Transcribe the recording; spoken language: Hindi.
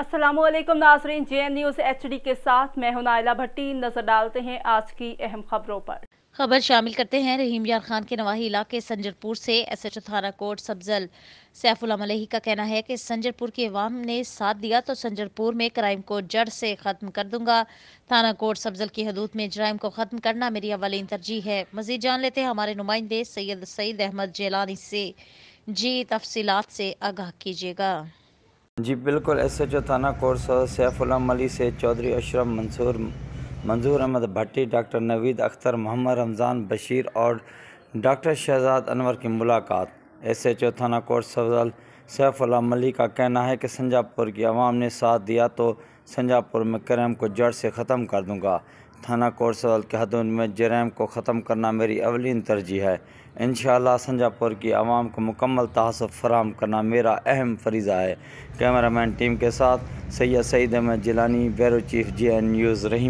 असलम नाजरीन J N news H D के साथ मैं हूं नायला भट्टी नज़र डालते हैं आज की अहम खबरों पर खबर शामिल करते हैं रहीम यार खान के नवाही इलाके संजरपुर से एस एच थाना कोर्ट सब्जल सैफुल का कहना है कि संजरपुर की अवाम ने साथ दिया तो संजरपुर में क्राइम को जड़ से ख़त्म कर दूंगा थाना कोर्ट सब्जल की हदूद में जराइम को ख़त्म करना मेरी अवलिन तरजीह है मजीद जान लेते हैं हमारे नुमाइंदे सैयद सईद अहमद जेलानी से जी तफसीत से आगाह कीजिएगा जी बिल्कुल एस एच ओ थाना कोर्स सैफुल्ला मलिक से चौधरी अशरफ मंसूर मंजूर अहमद भट्टी डॉक्टर नवीद अख्तर मोहम्मद रमज़ान बशीर और डॉक्टर शहजाद अनवर की मुलाकात एस एच ओ थाना कोर्स सफल सैफुल्ला मलिक का कहना है कि संजापुर की आवाम ने साथ दिया तो संजापुर में क्रैम को जड़ से ख़त्म कर दूँगा थाना कोरसल के हदून में जराम को ख़त्म करना मेरी अवलिन तरजीह है इन संजापुर की आवाम को मुकम्मल तहसब फराम करना मेरा अहम फरीज़ा है कैमरामैन टीम के साथ Syed Saeed Ahmed Jilani bureau chief J N news रहीम